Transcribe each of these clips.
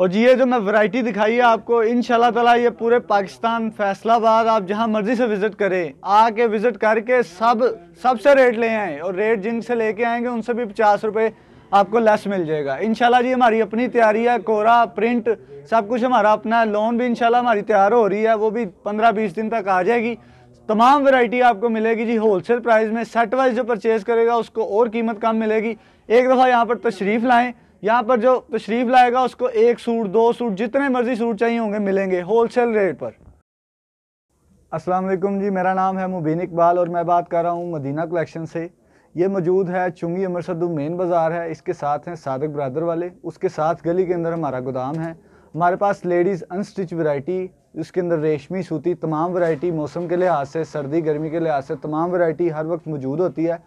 और ये जो मैं वैरायटी दिखाई है आपको इन ताला ये पूरे पाकिस्तान फैसलाबाद आप जहाँ मर्जी से विज़िट करें आके विज़िट करके सब सबसे रेट ले आए और रेट जिनसे लेके आएंगे उनसे भी पचास रुपये आपको लेस मिल जाएगा इन जी हमारी अपनी तैयारी है कोरा प्रिंट सब कुछ हमारा अपना है लोन भी इनशाला हमारी तैयार हो रही है वो भी पंद्रह बीस दिन तक आ जाएगी तमाम वैरायटी आपको मिलेगी जी होलसेल प्राइस में सेट वाइज जो परचेज़ करेगा उसको और कीमत कम मिलेगी एक दफ़ा यहाँ पर तशरीफ़ लाएँ यहाँ पर जो तशरीफ लाएगा उसको एक सूट दो सूट जितने मर्जी सूट चाहिए होंगे मिलेंगे होलसेल रेट पर अस्सलाम जी मेरा नाम है मुबीन इकबाल और मैं बात कर रहा हूँ मदीना कलेक्शन से ये मौजूद है चुंगी सद्दू मेन बाज़ार है इसके साथ हैं सादक ब्रादर वाले उसके साथ गली के अंदर हमारा गोदाम है हमारे पास लेडीज़ अनस्टिच वैरायटी उसके अंदर रेशमी सूती तमाम वैरायटी मौसम के लिहाज से सर्दी गर्मी के लिहाज से तमाम वैरायटी हर वक्त मौजूद होती है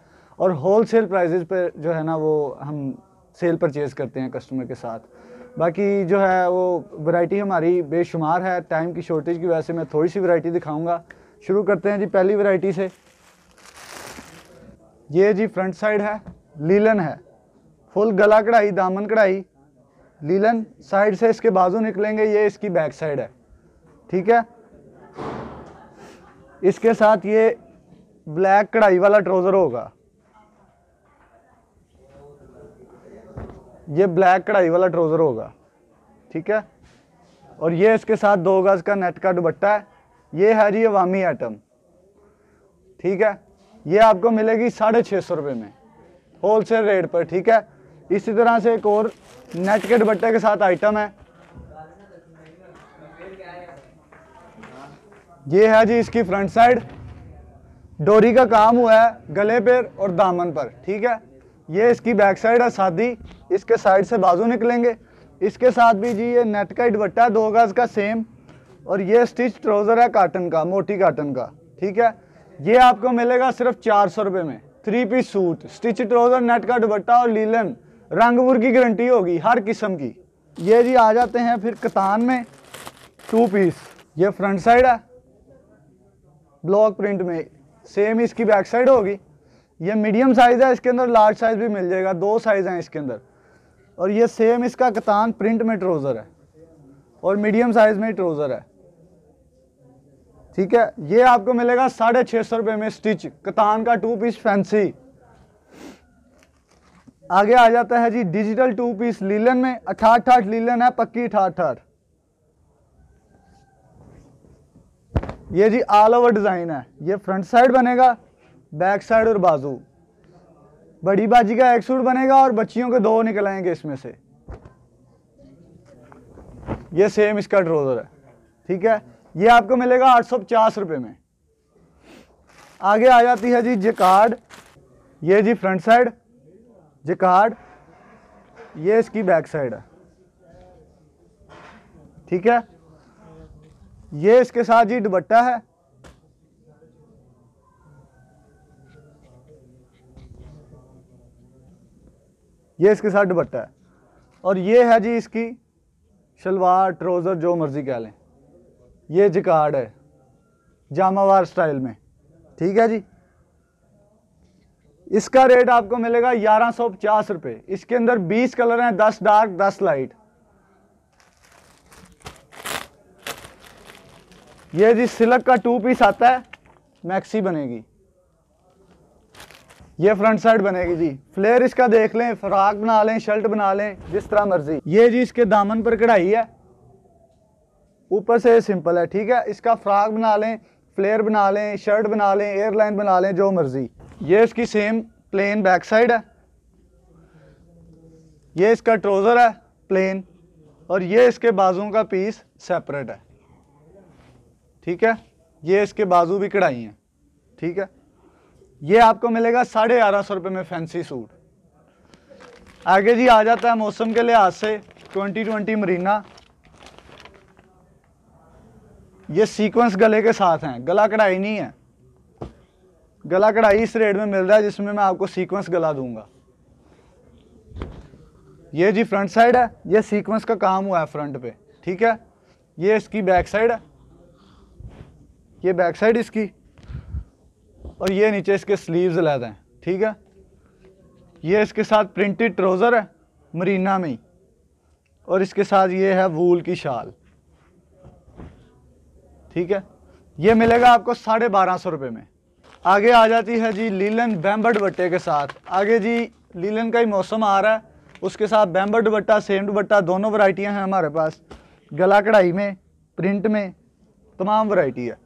और होल सेल प्राइज़ पर जो है ना वो हम सेल परचेज़ करते हैं कस्टमर के साथ बाकी जो है वो वैरायटी हमारी बेशुमार है टाइम की शॉर्टेज की वजह से मैं थोड़ी सी वैरायटी दिखाऊंगा शुरू करते हैं जी पहली वैरायटी से ये जी फ्रंट साइड है लीलन है फुल गला कढ़ाई दामन कढ़ाई लीलन साइड से इसके बाजू निकलेंगे ये इसकी बैक साइड है ठीक है इसके साथ ये ब्लैक कढ़ाई वाला ट्राउज़र होगा ये ब्लैक कढ़ाई वाला ट्राउज़र होगा ठीक है और ये इसके साथ दो गज़ का नेट का दुबट्टा है ये है जी अवामी आइटम ठीक है ये आपको मिलेगी साढ़े छः सौ रुपये में होल सेल रेट पर ठीक है इसी तरह से एक और नेट के दुबट्टे के साथ आइटम है ये है जी इसकी फ्रंट साइड डोरी का काम हुआ है गले पर और दामन पर ठीक है ये इसकी बैक साइड है शादी इसके साइड से बाजू निकलेंगे इसके साथ भी जी ये नेट का दुबट्टा है दो गज़ का सेम और ये स्टिच ट्राउज़र है काटन का मोटी काटन का ठीक है ये आपको मिलेगा सिर्फ चार सौ रुपये में three piece suit stitch trouser net का दुबट्टा और लीलन रंगपुर की गारंटी होगी हर किस्म की ये जी आ जाते हैं फिर कतान में टू पीस ये फ्रंट साइड है ब्लॉक प्रिंट में सेम इसकी बैक साइड होगी ये मीडियम साइज़ है इसके अंदर लार्ज साइज़ भी मिल जाएगा दो साइज़ हैं इसके अंदर और ये सेम इसका कतान प्रिंट में ट्रोज़र है और मीडियम साइज़ में ट्रोज़र है ठीक है ये आपको मिलेगा साढ़े छः सौ रुपये में स्टिच कतान का टू पीस फैंसी आगे आ जाता है जी डिजिटल टू पीस लीलन में अठाठ अठाठ लीलन है पक्की अठाठ अठाठ ये जी ऑल ओवर डिज़ाइन है ये फ्रंट साइड बनेगा बैक साइड और बाजू बड़ी बाजी का एक सूट बनेगा और बच्चियों के दो निकल आएंगे इसमें से ये सेम इसका ट्रोजर है ठीक है ये आपको मिलेगा आठ सौ पचास रुपए में आगे आ जाती है जी जे कार्ड ये जी फ्रंट साइड जे कार्ड ये इसकी बैक साइड है ठीक है ये इसके साथ जी दुपट्टा है ये इसके साथ दुपट्टा है और ये है जी इसकी शलवार ट्रोज़र जो मर्ज़ी कह लें ये जिकार्ड है जामावार स्टाइल में ठीक है जी इसका रेट आपको मिलेगा ग्यारह सौ पचास रुपये इसके अंदर बीस कलर हैं दस डार्क दस लाइट ये जी सिलक का टू पीस आता है मैक्सी बनेगी ये फ्रंट साइड बनेगी जी फ्लेयर इसका देख लें फ्राक बना लें शर्ट बना लें जिस तरह मर्जी ये जी इसके दामन पर कढ़ाई है ऊपर से सिंपल है ठीक है इसका फ्राक बना लें फ्लेयर बना लें शर्ट बना लें एयरलाइन बना लें जो मर्जी ये इसकी सेम प्लेन बैक साइड है ये इसका ट्रोज़र है प्लेन और ये इसके बाजू का पीस सेपरेट है ठीक है ये इसके बाजू भी कढ़ाई हैं ठीक है ये आपको मिलेगा साढ़े ग्यारह सौ रुपये में फैंसी सूट आगे जी आ जाता है मौसम के लिहाज से ट्वेंटी ट्वेंटी मरीना ये सीक्वेंस गले के साथ हैं गला कढ़ाई नहीं है गला कढ़ाई इस रेट में मिल रहा है जिसमें मैं आपको सीक्वेंस गला दूंगा ये जी फ्रंट साइड है ये सीक्वेंस का काम हुआ है फ्रंट पे ठीक है ये इसकी बैक साइड है ये बैक साइड इसकी और ये नीचे इसके स्लीव्स लहदा हैं ठीक है ये इसके साथ प्रिंटेड ट्राउज़र है मरीना में ही और इसके साथ ये है वूल की शाल ठीक है ये मिलेगा आपको साढ़े बारह सौ रुपये में आगे आ जाती है जी लीलन बैम्बर दुबट्टे के साथ आगे जी लीलन का ही मौसम आ रहा है उसके साथ बैम्बर दुबट्टा सेम दुबट्टा दोनों वराइटियाँ हैं हमारे पास गला कढ़ाई में प्रिंट में तमाम वराइटी है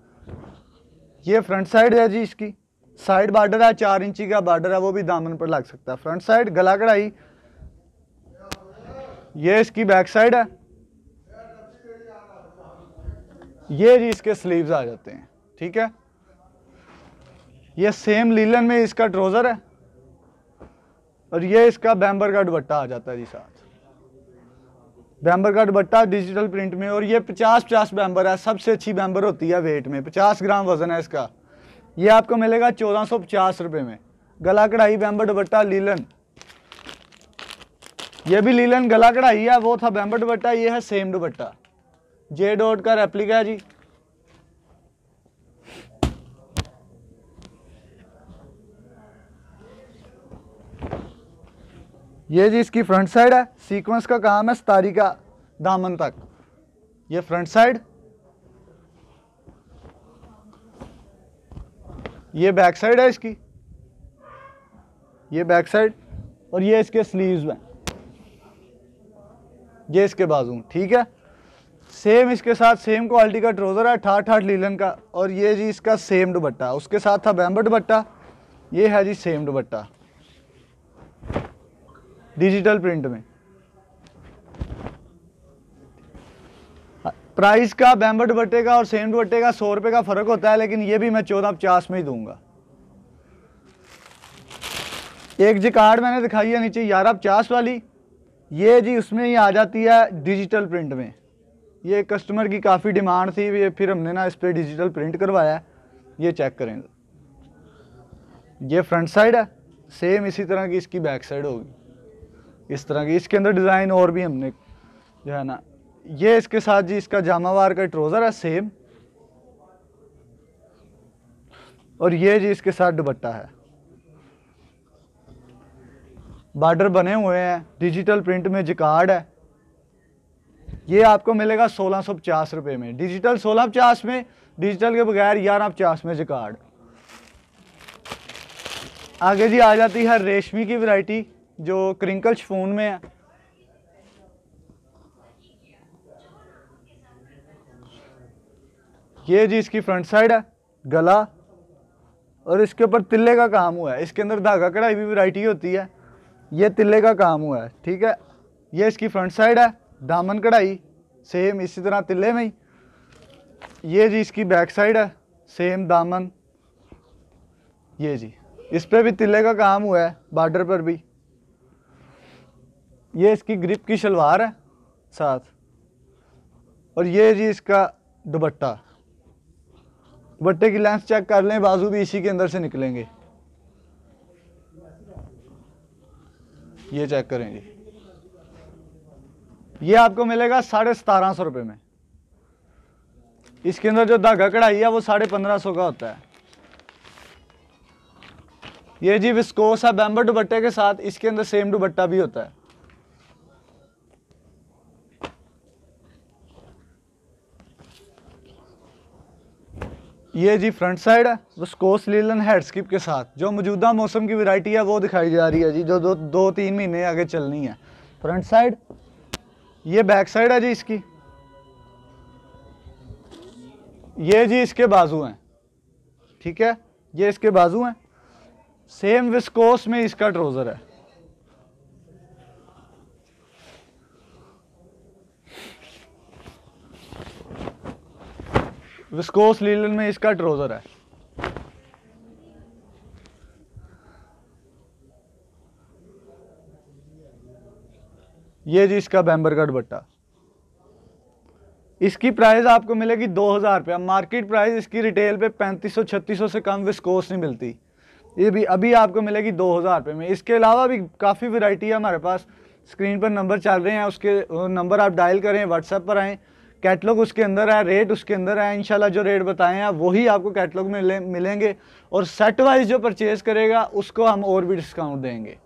ये फ्रंट साइड है जी इसकी साइड बॉर्डर है चार इंची का बॉर्डर है वो भी दामन पर लग सकता है फ्रंट साइड गला कढ़ाई ये इसकी बैक साइड है ये जी इसके स्लीव्स आ जाते हैं ठीक है ये सेम लीलन में इसका ट्रोज़र है और ये इसका बैम्बर का दुपट्टा आ जाता है जी साथ बैम्बर का दुपट्टा डिजिटल प्रिंट में और ये पचास पचास बैम्बर है सबसे अच्छी बैम्बर होती है वेट में पचास ग्राम वजन है इसका ये आपको मिलेगा चौदह सौ पचास रुपये में गला कढ़ाई बैम्बर दुपट्टा लीलन ये भी लीलन गला कढ़ाई है वो था बैम्बर दुपट्टा ये है सेम दुपट्टा जे डॉट का रेप्लिका है जी ये जी इसकी फ्रंट साइड है सीक्वेंस का काम है सतारी का दामन तक ये फ्रंट साइड ये बैक साइड है इसकी ये बैक साइड और ये इसके स्लीव्स में ये इसके बाजू ठीक है सेम इसके साथ सेम क्वालिटी का ट्रोज़र है ठाठ ठाठ लीलन का और ये जी इसका सेम दुबट्टा उसके साथ था बैम्बर दुबट्टा ये है जी सेम दुबट्टा डिजिटल प्रिंट में प्राइस का बैम्बर दुपट्टे का और सेम दुपट्टे का सौ रुपये का फ़र्क होता है लेकिन ये भी मैं चौदह पचास में ही दूंगा एक जी कार्ड मैंने दिखाई है नीचे ग्यारह पचास वाली ये जी उसमें ही आ जाती है डिजिटल प्रिंट में ये कस्टमर की काफ़ी डिमांड थी ये फिर हमने ना इस पर डिजिटल प्रिंट करवाया ये चेक करें ये फ्रंट साइड है सेम इसी तरह की इसकी बैक साइड होगी इस तरह की इसके अंदर डिज़ाइन और भी हमने जो है ना ये इसके साथ जी इसका जामावार का ट्रोज़र है सेम और ये जी इसके साथ दुपट्टा है बॉर्डर बने हुए हैं डिजिटल प्रिंट में जिकार्ड है ये आपको मिलेगा सोलह सौ पचास रुपए में डिजिटल सोलह पचास में डिजिटल के बगैर ग्यारह पचास में जिकार्ड आगे जी आ जाती है रेशमी की वैरायटी जो क्रिंकल शफून में है ये जी इसकी फ्रंट साइड है गला और इसके ऊपर तिल्ले का काम हुआ है इसके अंदर धागा कढ़ाई भी वैरायटी होती है ये तिल्ले का काम हुआ है ठीक है ये इसकी फ्रंट साइड है दामन कढ़ाई सेम इसी तरह तिल्ले में ही ये जी इसकी बैक साइड है सेम दामन ये जी इस पर भी तिल्ले का काम हुआ है बॉर्डर पर भी ये इसकी ग्रिप की शलवार है साथ और ये जी इसका दुपट्टा बट्टे की लेंथ चेक कर लें बाजू भी इसी के अंदर से निकलेंगे ये चेक करेंगे ये आपको मिलेगा साढ़े सतारह सौ रुपये में इसके अंदर जो धागा कढ़ाई है वो साढ़े पंद्रह सौ का होता है ये जी विस्कोस है बैम्बर दुपट्टे के साथ इसके अंदर सेम दुपट्टा भी होता है ये जी फ्रंट साइड है विस्कोस लीलन हेड स्किप के साथ जो मौजूदा मौसम की वैरायटी है वो दिखाई जा रही है जी जो दो दो तीन महीने आगे चलनी है फ्रंट साइड ये बैक साइड है जी इसकी ये जी इसके बाजू हैं ठीक है ये इसके बाजू हैं सेम विस्कोस में इसका ट्रोज़र है विस्कोस लीलन में इसका ट्रोजर है ये जी इसका बैम्बर का दुपट्टा इसकी प्राइस आपको मिलेगी दो हज़ार रुपया मार्केट प्राइस इसकी रिटेल पे पैंतीस सौ छत्तीस सौ से कम विस्कोस नहीं मिलती ये भी अभी आपको मिलेगी दो हज़ार रुपये में इसके अलावा भी काफ़ी वैरायटी है हमारे पास स्क्रीन पर नंबर चल रहे हैं उसके नंबर आप डायल करें व्हाट्सएप पर आएँ कैटलॉग उसके अंदर है रेट उसके अंदर है इंशाल्लाह जो रेट बताए हैं वही आपको कैटलॉग में मिलेंगे और सेट वाइज जो परचेज़ करेगा उसको हम और भी डिस्काउंट देंगे